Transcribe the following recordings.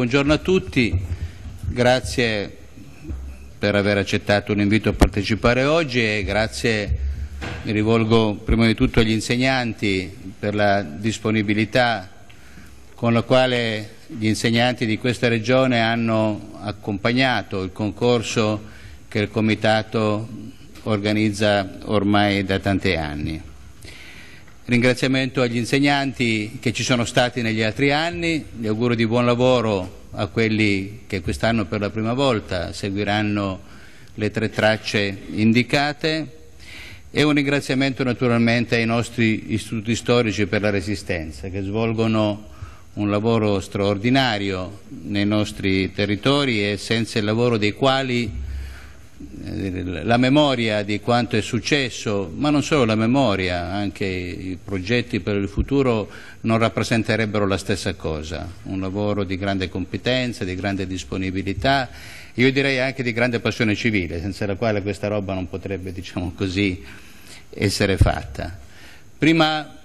Buongiorno a tutti, grazie per aver accettato l'invito a partecipare oggi e grazie, mi rivolgo prima di tutto agli insegnanti per la disponibilità con la quale gli insegnanti di questa regione hanno accompagnato il concorso che il Comitato organizza ormai da tanti anni. Ringraziamento agli insegnanti che ci sono stati negli altri anni, gli auguro di buon lavoro a quelli che quest'anno per la prima volta seguiranno le tre tracce indicate e un ringraziamento naturalmente ai nostri istituti storici per la resistenza che svolgono un lavoro straordinario nei nostri territori e senza il lavoro dei quali la memoria di quanto è successo, ma non solo la memoria, anche i progetti per il futuro non rappresenterebbero la stessa cosa. Un lavoro di grande competenza, di grande disponibilità, io direi anche di grande passione civile, senza la quale questa roba non potrebbe, diciamo così, essere fatta. Prima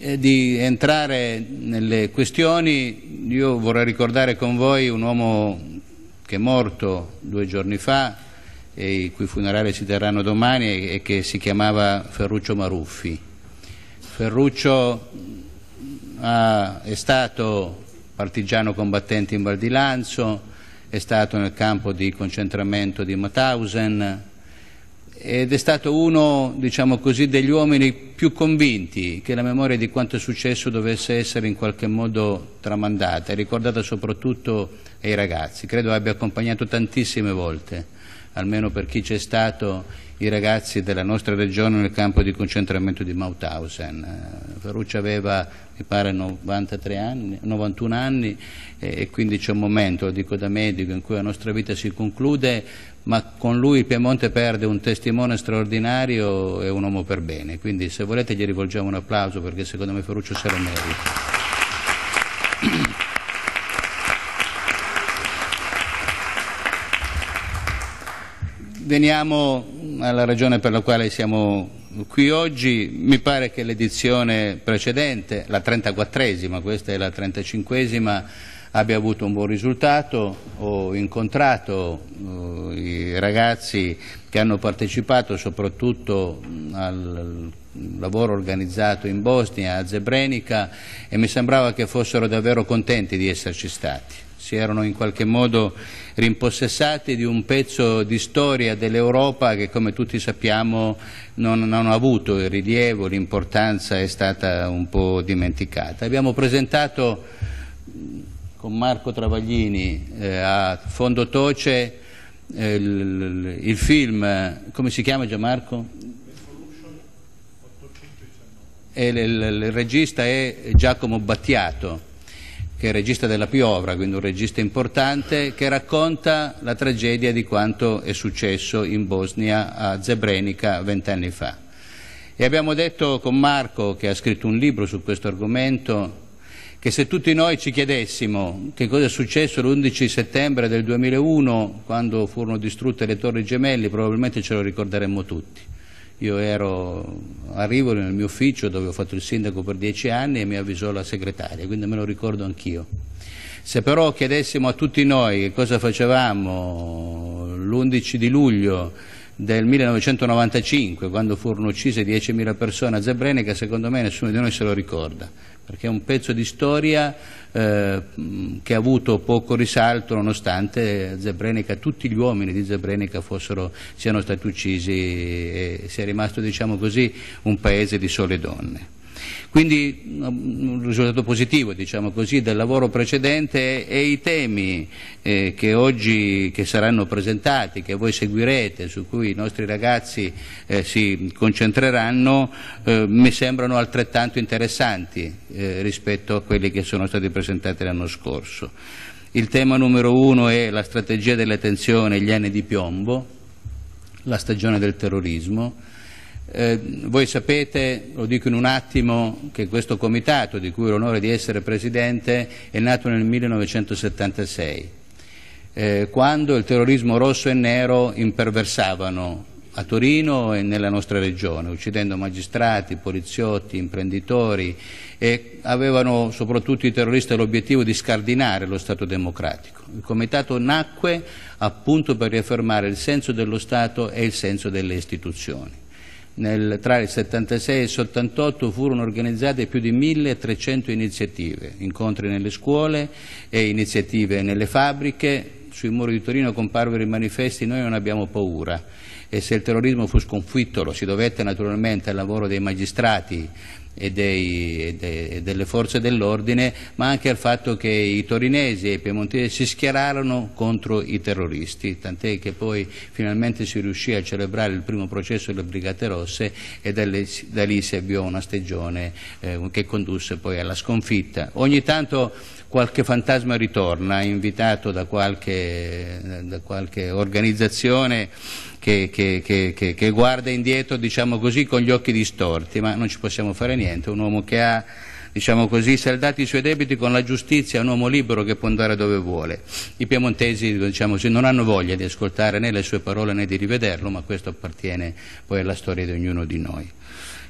eh, di entrare nelle questioni, io vorrei ricordare con voi un uomo che è morto due giorni fa, i cui funerali si terranno domani e che si chiamava Ferruccio Maruffi. Ferruccio mm, ha, è stato partigiano combattente in Val di Lanzo, è stato nel campo di concentramento di Mauthausen ed è stato uno, diciamo così, degli uomini più convinti che la memoria di quanto è successo dovesse essere in qualche modo tramandata e ricordata soprattutto ai ragazzi. Credo abbia accompagnato tantissime volte almeno per chi c'è stato, i ragazzi della nostra regione nel campo di concentramento di Mauthausen. Eh, Ferruccio aveva, mi pare, 93 anni, 91 anni e quindi c'è un momento, lo dico da medico, in cui la nostra vita si conclude, ma con lui il Piemonte perde un testimone straordinario e un uomo per bene. Quindi se volete gli rivolgiamo un applauso perché secondo me Ferruccio se lo merita. Veniamo alla ragione per la quale siamo qui oggi. Mi pare che l'edizione precedente, la 34esima, questa è la 35esima, abbia avuto un buon risultato. Ho incontrato uh, i ragazzi che hanno partecipato soprattutto al lavoro organizzato in Bosnia, a Zebrenica, e mi sembrava che fossero davvero contenti di esserci stati si erano in qualche modo rimpossessati di un pezzo di storia dell'Europa che come tutti sappiamo non, non, ha avuto il rilievo, l'importanza è stata un po' dimenticata. Abbiamo presentato con Marco Travaglini eh, a Fondo Toce il, eh, il film, come si chiama Gianmarco? il, il, il regista è Giacomo Battiato che è il regista della Piovra, quindi un regista importante, che racconta la tragedia di quanto è successo in Bosnia a Zebrenica vent'anni fa. E abbiamo detto con Marco, che ha scritto un libro su questo argomento, che se tutti noi ci chiedessimo che cosa è successo l'11 settembre del 2001, quando furono distrutte le torri gemelli, probabilmente ce lo ricorderemmo tutti. Io ero, arrivo nel mio ufficio dove ho fatto il sindaco per dieci anni e mi avvisò la segretaria, quindi me lo ricordo anch'io. Se però chiedessimo a tutti noi che cosa facevamo l'11 di luglio del 1995, quando furono uccise 10.000 persone a Zebrenica, secondo me nessuno di noi se lo ricorda, perché è un pezzo di storia eh, che ha avuto poco risalto nonostante Zebrenica, tutti gli uomini di Zebrenica fossero, siano stati uccisi e sia rimasto diciamo così, un paese di sole donne. Quindi mm, un risultato positivo diciamo così, del lavoro precedente e i temi eh, che oggi che saranno presentati, che voi seguirete, su cui i nostri ragazzi eh, si concentreranno, eh, mi sembrano altrettanto interessanti eh, rispetto a quelli che sono stati presentati l'anno scorso. Il tema numero uno è la strategia dell'attenzione, tensione, gli anni di piombo, la stagione del terrorismo, eh, voi sapete, lo dico in un attimo, che questo comitato, di cui ho l'onore di essere presidente, è nato nel 1976, eh, quando il terrorismo rosso e nero imperversavano a Torino e nella nostra regione, uccidendo magistrati, poliziotti, imprenditori e avevano soprattutto i terroristi l'obiettivo di scardinare lo Stato democratico. Il Comitato nacque appunto per riaffermare il senso dello Stato e il senso delle istituzioni nel, tra il 76 e il 78 furono organizzate più di 1300 iniziative, incontri nelle scuole e iniziative nelle fabbriche, sui muri di Torino comparvero i manifesti noi non abbiamo paura e se il terrorismo fu sconfitto lo si dovette naturalmente al lavoro dei magistrati e, dei, e, de, e delle forze dell'ordine, ma anche al fatto che i torinesi e i piemontesi si schierarono contro i terroristi, tant'è che poi finalmente si riuscì a celebrare il primo processo delle Brigate Rosse e dalle, da lì si avviò una stagione eh, che condusse poi alla sconfitta. Ogni tanto qualche fantasma ritorna, invitato da qualche, da qualche organizzazione che, che, che, che, guarda indietro diciamo così, con gli occhi distorti, ma non ci possiamo fare niente, un uomo che ha diciamo così, saldati i suoi debiti con la giustizia, un uomo libero che può andare dove vuole. I piemontesi diciamo così, non hanno voglia di ascoltare né le sue parole né di rivederlo, ma questo appartiene poi alla storia di ognuno di noi.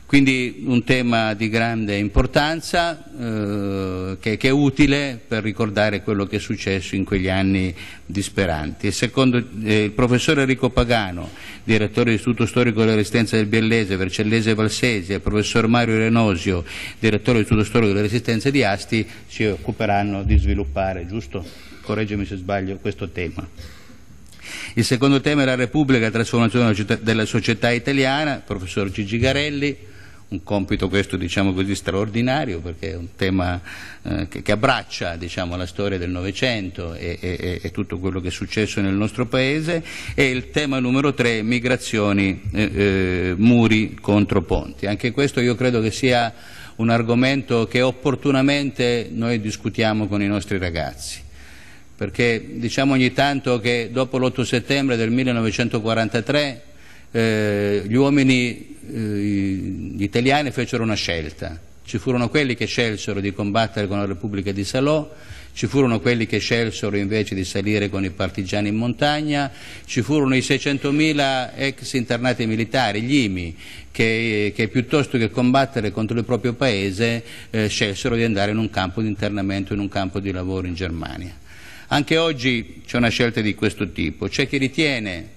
Quindi un tema di grande importanza eh, che, che, è utile per ricordare quello che è successo in quegli anni disperanti. Secondo eh, il professor Enrico Pagano, direttore dell'Istituto Storico della Resistenza del Biellese, Vercellese e Valsesi e il professor Mario Renosio, direttore dell'Istituto Storico della Resistenza di Asti, si occuperanno di sviluppare, giusto? Correggimi se sbaglio, questo tema. Il secondo tema è la Repubblica, la trasformazione della società italiana, professor Gigi Garelli, un compito questo diciamo così straordinario perché è un tema eh, che, che, abbraccia diciamo, la storia del Novecento e, e, e, tutto quello che è successo nel nostro Paese e il tema numero tre, migrazioni, eh, eh, muri contro ponti. Anche questo io credo che sia un argomento che opportunamente noi discutiamo con i nostri ragazzi perché diciamo ogni tanto che dopo l'8 settembre del 1943 eh, gli uomini eh, italiani fecero una scelta. Ci furono quelli che scelsero di combattere con la Repubblica di Salò, ci furono quelli che scelsero invece di salire con i partigiani in montagna, ci furono i 600.000 ex internati militari, gli IMI, che, che, piuttosto che combattere contro il proprio paese eh, scelsero di andare in un campo di internamento, in un campo di lavoro in Germania. Anche oggi c'è una scelta di questo tipo, c'è chi ritiene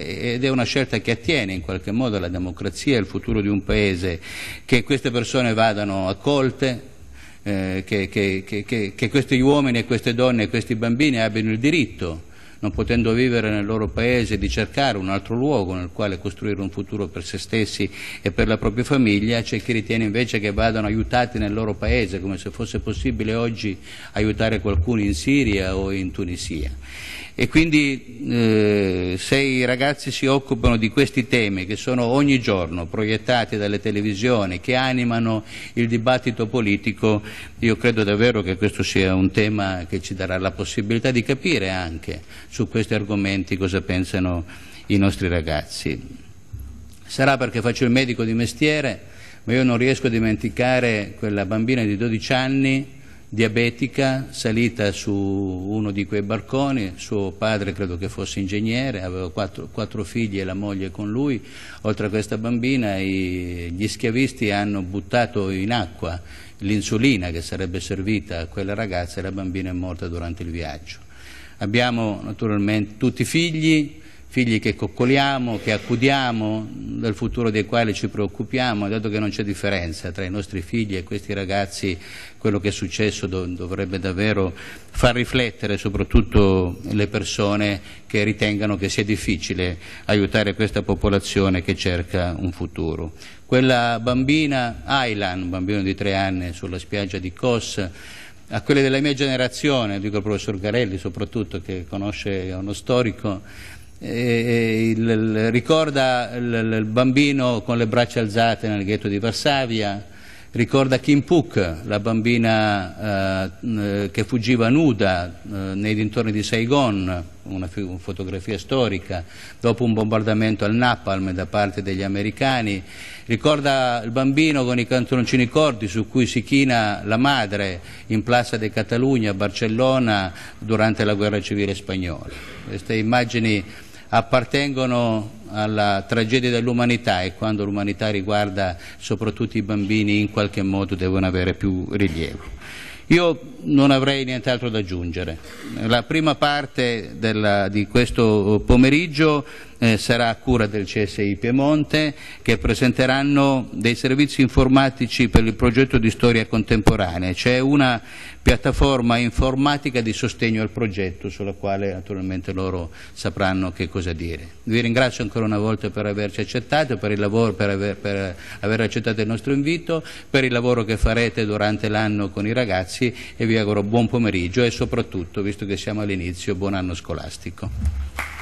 ed è una scelta che attiene in qualche modo alla democrazia e al futuro di un paese, che queste persone vadano accolte, eh, che, che, che, che, questi uomini e queste donne e questi bambini abbiano il diritto, non potendo vivere nel loro paese, di cercare un altro luogo nel quale costruire un futuro per se stessi e per la propria famiglia, c'è chi ritiene invece che vadano aiutati nel loro paese, come se fosse possibile oggi aiutare qualcuno in Siria o in Tunisia e quindi eh, se i ragazzi si occupano di questi temi che sono ogni giorno proiettati dalle televisioni, che animano il dibattito politico, io credo davvero che questo sia un tema che ci darà la possibilità di capire anche su questi argomenti cosa pensano i nostri ragazzi. Sarà perché faccio il medico di mestiere, ma io non riesco a dimenticare quella bambina di 12 anni diabetica, salita su uno di quei barconi, suo padre credo che fosse ingegnere, aveva quattro, quattro figli e la moglie con lui, oltre a questa bambina i, gli schiavisti hanno buttato in acqua l'insulina che sarebbe servita a quella ragazza e la bambina è morta durante il viaggio. Abbiamo naturalmente tutti i figli, figli che coccoliamo, che accudiamo, del futuro dei quali ci preoccupiamo, dato che non c'è differenza tra i nostri figli e questi ragazzi, quello che è successo dovrebbe davvero far riflettere soprattutto le persone che ritengano che sia difficile aiutare questa popolazione che cerca un futuro. Quella bambina, Aylan, un bambino di tre anni, sulla spiaggia di Kos, a quelle della mia generazione, dico il professor Garelli soprattutto che conosce, è uno storico, il, il, ricorda il, il, bambino con le braccia alzate nel ghetto di Varsavia, ricorda Kim Puk, la bambina eh, che fuggiva nuda eh, nei dintorni di Saigon, una, una fotografia storica, dopo un bombardamento al Napalm da parte degli americani, ricorda il bambino con i cantoncini cordi su cui si china la madre in Plaza de Catalunya a Barcellona durante la guerra civile spagnola. Queste immagini appartengono alla tragedia dell'umanità e quando l'umanità riguarda soprattutto i bambini in qualche modo devono avere più rilievo. Io non avrei nient'altro da aggiungere. La prima parte della, di questo pomeriggio eh, sarà a cura del CSI Piemonte che presenteranno dei servizi informatici per il progetto di storia contemporanea. C'è una piattaforma informatica di sostegno al progetto sulla quale naturalmente loro sapranno che cosa dire. Vi ringrazio ancora una volta per averci accettato, per, lavoro, per, aver, per aver accettato il nostro invito, per il lavoro che farete durante l'anno con i ragazzi e vi auguro buon pomeriggio e soprattutto, visto che siamo all'inizio, buon anno scolastico.